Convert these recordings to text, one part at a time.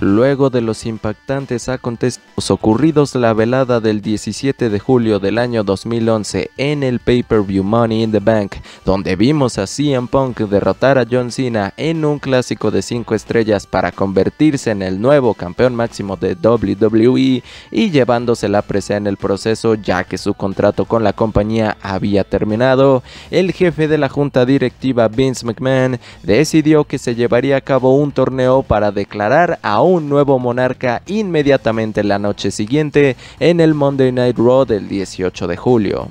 Luego de los impactantes acontecimientos ocurridos la velada del 17 de julio del año 2011 en el pay-per-view Money in the Bank, donde vimos a CM Punk derrotar a John Cena en un clásico de 5 estrellas para convertirse en el nuevo campeón máximo de WWE y llevándose la presa en el proceso ya que su contrato con la compañía había terminado, el jefe de la junta directiva Vince McMahon decidió que se llevaría a cabo un torneo para declarar a un nuevo monarca inmediatamente la noche siguiente en el Monday Night Raw del 18 de julio.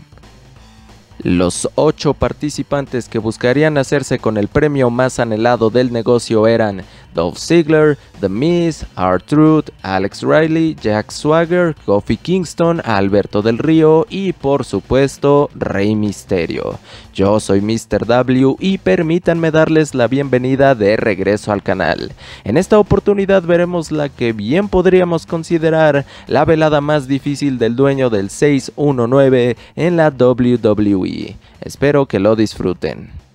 Los ocho participantes que buscarían hacerse con el premio más anhelado del negocio eran Dolph Ziggler, The Miz, R-Truth, Alex Riley, Jack Swagger, Kofi Kingston, Alberto del Río y por supuesto Rey Misterio. Yo soy Mr. W y permítanme darles la bienvenida de regreso al canal. En esta oportunidad veremos la que bien podríamos considerar la velada más difícil del dueño del 619 en la WWE. Espero que lo disfruten.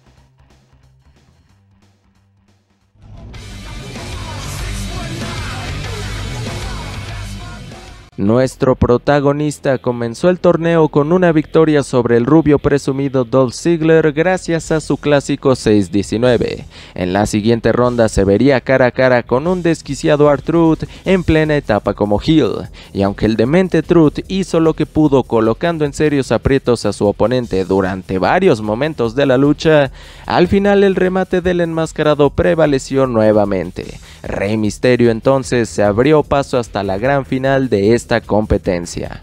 Nuestro protagonista comenzó el torneo con una victoria sobre el rubio presumido Dolph Ziggler gracias a su clásico 6-19. En la siguiente ronda se vería cara a cara con un desquiciado Artruth en plena etapa como Hill. y aunque el demente Truth hizo lo que pudo colocando en serios aprietos a su oponente durante varios momentos de la lucha, al final el remate del enmascarado prevaleció nuevamente. Rey Misterio entonces se abrió paso hasta la gran final de este esta competencia.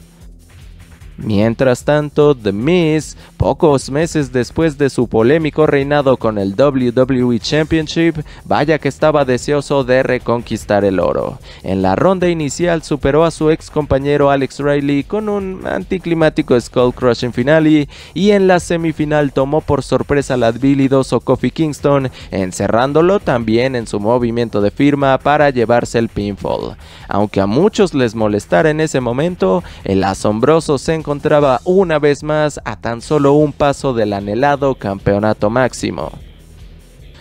Mientras tanto, The Miz, pocos meses después de su polémico reinado con el WWE Championship, vaya que estaba deseoso de reconquistar el oro. En la ronda inicial superó a su ex compañero Alex Riley con un anticlimático Skull Crushing en finale y en la semifinal tomó por sorpresa al advilidoso Kofi Kingston, encerrándolo también en su movimiento de firma para llevarse el pinfall. Aunque a muchos les molestara en ese momento, el asombroso Senko encontraba una vez más a tan solo un paso del anhelado campeonato máximo.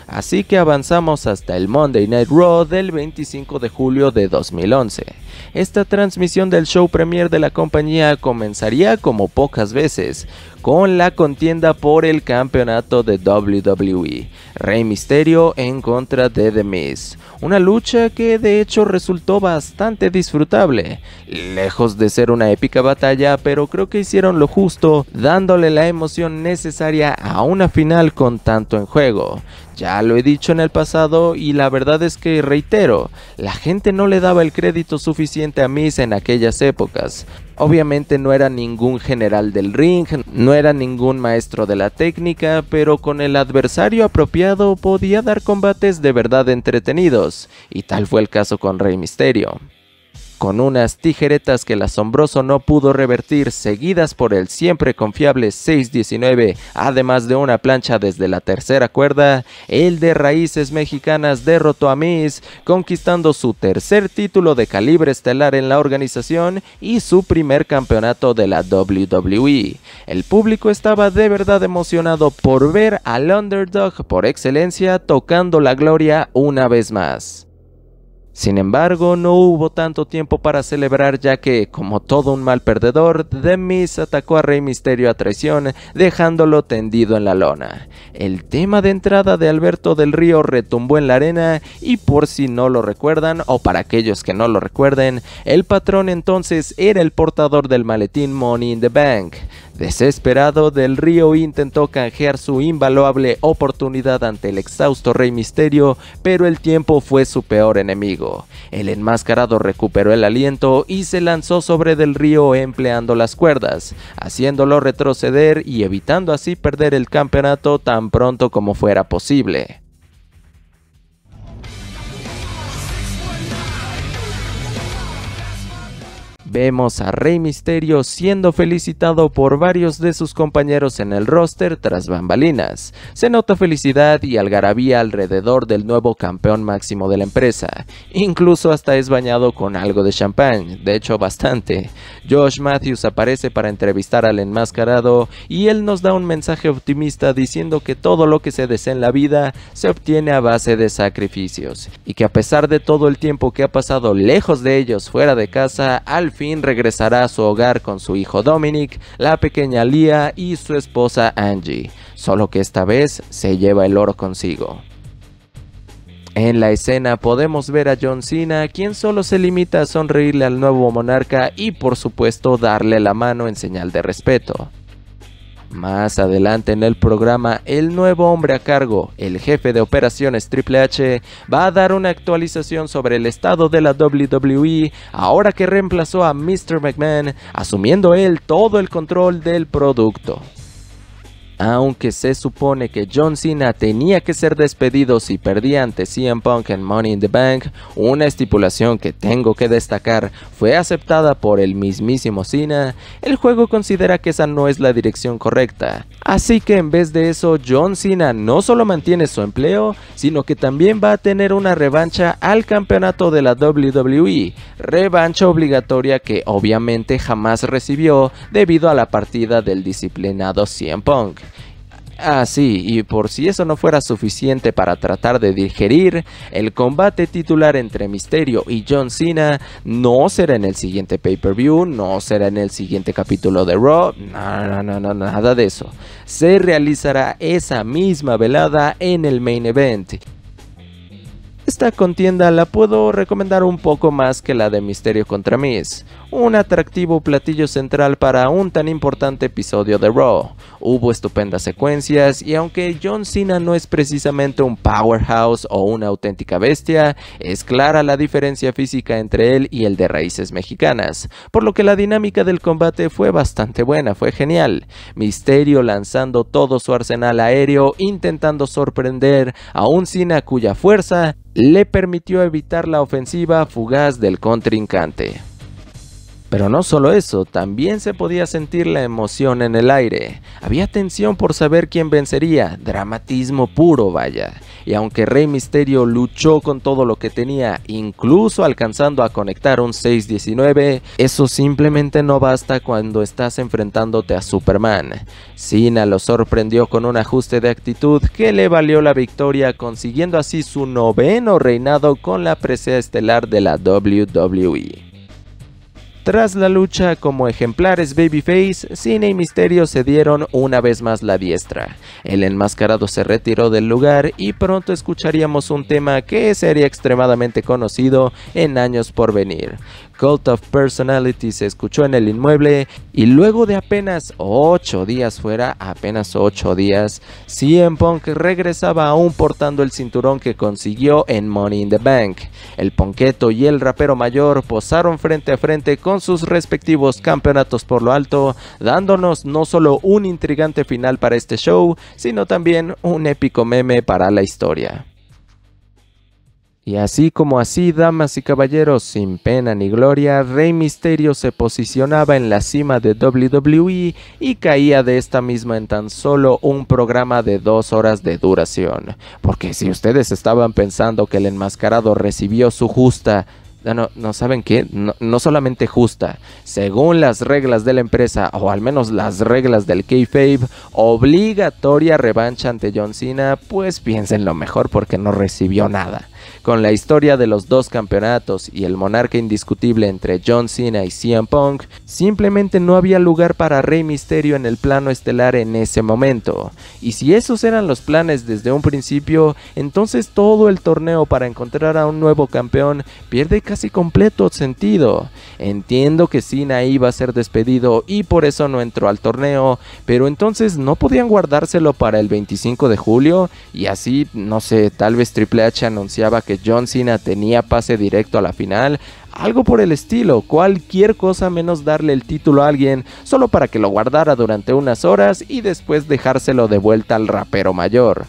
Así que avanzamos hasta el Monday Night Raw del 25 de julio de 2011. Esta transmisión del show premier de la compañía comenzaría como pocas veces, con la contienda por el campeonato de WWE, Rey Misterio en contra de The Miz, una lucha que de hecho resultó bastante disfrutable, lejos de ser una épica batalla, pero creo que hicieron lo justo, dándole la emoción necesaria a una final con tanto en juego. Ya lo he dicho en el pasado y la verdad es que reitero, la gente no le daba el crédito suficiente a Miz en aquellas épocas. Obviamente no era ningún general del ring, no era ningún maestro de la técnica, pero con el adversario apropiado podía dar combates de verdad entretenidos, y tal fue el caso con Rey Misterio con unas tijeretas que el asombroso no pudo revertir, seguidas por el siempre confiable 619, además de una plancha desde la tercera cuerda, el de raíces mexicanas derrotó a Miss, conquistando su tercer título de calibre estelar en la organización y su primer campeonato de la WWE. El público estaba de verdad emocionado por ver al underdog por excelencia tocando la gloria una vez más. Sin embargo, no hubo tanto tiempo para celebrar ya que, como todo un mal perdedor, Miz atacó a Rey Misterio a traición, dejándolo tendido en la lona. El tema de entrada de Alberto del Río retumbó en la arena y por si no lo recuerdan, o para aquellos que no lo recuerden, el patrón entonces era el portador del maletín Money in the Bank. Desesperado, Del Río intentó canjear su invaluable oportunidad ante el exhausto Rey Misterio, pero el tiempo fue su peor enemigo. El enmascarado recuperó el aliento y se lanzó sobre Del Río empleando las cuerdas, haciéndolo retroceder y evitando así perder el campeonato tan pronto como fuera posible. Vemos a Rey Misterio siendo felicitado por varios de sus compañeros en el roster tras bambalinas. Se nota felicidad y algarabía alrededor del nuevo campeón máximo de la empresa. Incluso hasta es bañado con algo de champán, de hecho bastante. Josh Matthews aparece para entrevistar al enmascarado y él nos da un mensaje optimista diciendo que todo lo que se desea en la vida se obtiene a base de sacrificios y que a pesar de todo el tiempo que ha pasado lejos de ellos fuera de casa, al fin regresará a su hogar con su hijo Dominic, la pequeña Lia y su esposa Angie, solo que esta vez se lleva el oro consigo. En la escena podemos ver a John Cena, quien solo se limita a sonreírle al nuevo monarca y por supuesto darle la mano en señal de respeto. Más adelante en el programa, el nuevo hombre a cargo, el jefe de operaciones Triple H, va a dar una actualización sobre el estado de la WWE ahora que reemplazó a Mr. McMahon, asumiendo él todo el control del producto. Aunque se supone que John Cena tenía que ser despedido si perdía ante CM Punk en Money in the Bank, una estipulación que tengo que destacar fue aceptada por el mismísimo Cena, el juego considera que esa no es la dirección correcta. Así que en vez de eso, John Cena no solo mantiene su empleo, sino que también va a tener una revancha al campeonato de la WWE, revancha obligatoria que obviamente jamás recibió debido a la partida del disciplinado CM Punk. Ah, sí, y por si eso no fuera suficiente para tratar de digerir, el combate titular entre Misterio y John Cena no será en el siguiente pay-per-view, no será en el siguiente capítulo de Raw, no, no, no, nada de eso. Se realizará esa misma velada en el main event. Esta contienda la puedo recomendar un poco más que la de Misterio contra Miz un atractivo platillo central para un tan importante episodio de Raw. Hubo estupendas secuencias y aunque John Cena no es precisamente un powerhouse o una auténtica bestia, es clara la diferencia física entre él y el de raíces mexicanas, por lo que la dinámica del combate fue bastante buena, fue genial. Misterio lanzando todo su arsenal aéreo intentando sorprender a un Cena cuya fuerza le permitió evitar la ofensiva fugaz del contrincante. Pero no solo eso, también se podía sentir la emoción en el aire. Había tensión por saber quién vencería, dramatismo puro vaya. Y aunque Rey Misterio luchó con todo lo que tenía, incluso alcanzando a conectar un 619, eso simplemente no basta cuando estás enfrentándote a Superman. Cena lo sorprendió con un ajuste de actitud que le valió la victoria, consiguiendo así su noveno reinado con la presa estelar de la WWE. Tras la lucha como ejemplares Babyface, Cine y Misterio se dieron una vez más la diestra. El enmascarado se retiró del lugar y pronto escucharíamos un tema que sería extremadamente conocido en años por venir. Cult of Personality se escuchó en el inmueble y luego de apenas 8 días fuera, apenas 8 días, CM Punk regresaba aún portando el cinturón que consiguió en Money in the Bank. El Ponqueto y el rapero mayor posaron frente a frente con sus respectivos campeonatos por lo alto, dándonos no solo un intrigante final para este show, sino también un épico meme para la historia. Y así como así, damas y caballeros, sin pena ni gloria, Rey Misterio se posicionaba en la cima de WWE y caía de esta misma en tan solo un programa de dos horas de duración. Porque si ustedes estaban pensando que el enmascarado recibió su justa, ah, no, saben qué, no, solamente justa, según las reglas de la empresa, o al menos las reglas del kayfabe, obligatoria revancha ante John Cena, pues piensen lo mejor porque no recibió nada. Con la historia de los dos campeonatos y el monarca indiscutible entre John Cena y CM Punk, simplemente no había lugar para Rey Misterio en el plano estelar en ese momento. Y si esos eran los planes desde un principio, entonces todo el torneo para encontrar a un nuevo campeón pierde casi completo sentido. Entiendo que Cena iba a ser despedido y por eso no entró al torneo, pero entonces no podían guardárselo para el 25 de julio y así, no sé, tal vez Triple H anunciaba que John Cena tenía pase directo a la final, algo por el estilo, cualquier cosa menos darle el título a alguien solo para que lo guardara durante unas horas y después dejárselo de vuelta al rapero mayor.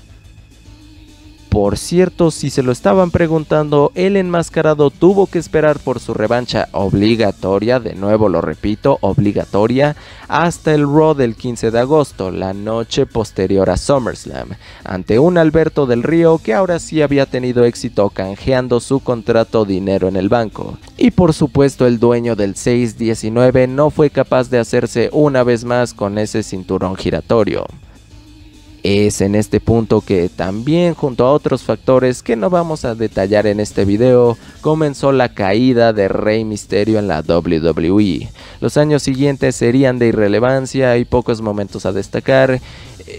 Por cierto, si se lo estaban preguntando, el enmascarado tuvo que esperar por su revancha obligatoria, de nuevo lo repito, obligatoria, hasta el Raw del 15 de agosto, la noche posterior a SummerSlam, ante un Alberto del Río que ahora sí había tenido éxito canjeando su contrato dinero en el banco. Y por supuesto el dueño del 619 no fue capaz de hacerse una vez más con ese cinturón giratorio. Es en este punto que también junto a otros factores que no vamos a detallar en este video, comenzó la caída de Rey Misterio en la WWE. Los años siguientes serían de irrelevancia y pocos momentos a destacar.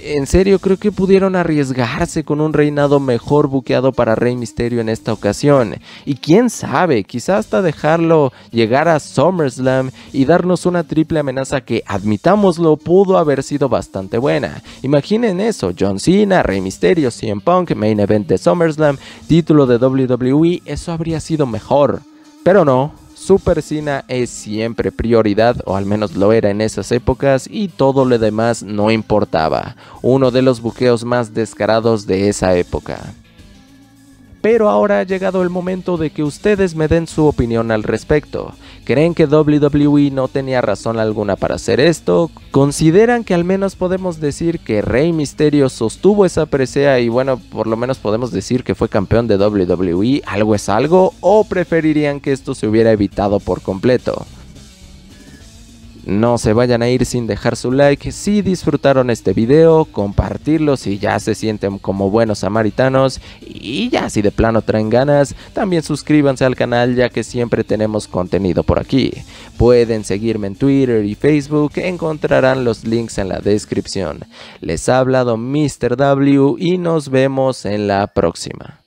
En serio, creo que pudieron arriesgarse con un reinado mejor buqueado para Rey Misterio en esta ocasión. Y quién sabe, quizás hasta dejarlo llegar a SummerSlam y darnos una triple amenaza que, admitámoslo, pudo haber sido bastante buena. Imaginen eso, John Cena, Rey Mysterio, CM Punk, Main Event de SummerSlam, título de WWE, eso habría sido mejor. Pero no, Super Cena es siempre prioridad, o al menos lo era en esas épocas, y todo lo demás no importaba. Uno de los buqueos más descarados de esa época. Pero ahora ha llegado el momento de que ustedes me den su opinión al respecto creen que WWE no tenía razón alguna para hacer esto, consideran que al menos podemos decir que Rey Misterio sostuvo esa presea y bueno, por lo menos podemos decir que fue campeón de WWE, algo es algo, o preferirían que esto se hubiera evitado por completo. No se vayan a ir sin dejar su like. Si disfrutaron este video, compartirlo si ya se sienten como buenos samaritanos. Y ya si de plano traen ganas, también suscríbanse al canal ya que siempre tenemos contenido por aquí. Pueden seguirme en Twitter y Facebook, encontrarán los links en la descripción. Les ha hablado Mr. W y nos vemos en la próxima.